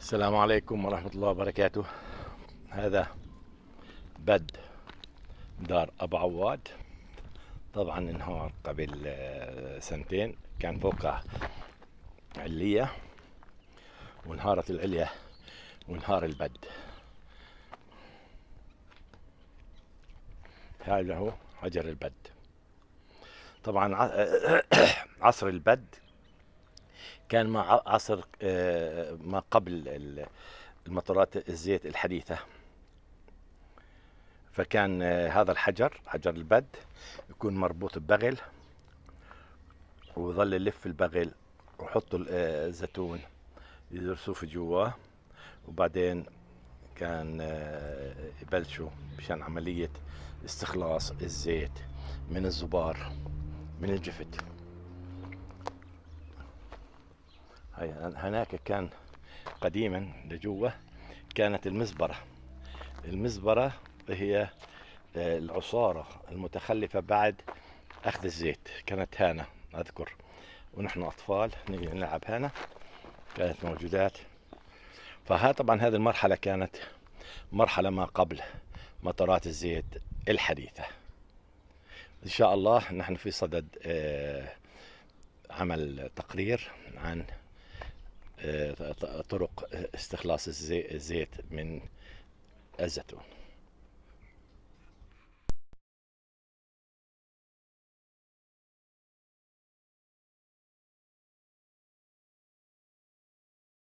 السلام عليكم ورحمة الله وبركاته هذا بد دار أبو عواد طبعا انهار قبل آه، سنتين كان فوقه علية وانهارت العلية وانهار البد هذا هو حجر البد طبعا عصر البد كان مع عصر آه، ما قبل المطارات الزيت الحديثة فكان آه، هذا الحجر حجر البد يكون مربوط ببغل وظل يلف البغل وحطوا الزيتون آه، يدرسوه في جواه وبعدين كان يبلشوا مشان عملية استخلاص الزيت من الزبار من الجفت هناك كان قديما لجوه كانت المزبرة المزبرة هي آه، العصارة المتخلفة بعد أخذ الزيت كانت هنا أذكر ونحن أطفال نجي نلعب هنا كانت موجودات فها طبعا هذه المرحلة كانت مرحلة ما قبل مطارات الزيت الحديثة إن شاء الله نحن في صدد آه، عمل تقرير عن آه، طرق استخلاص الزيت من الزيتون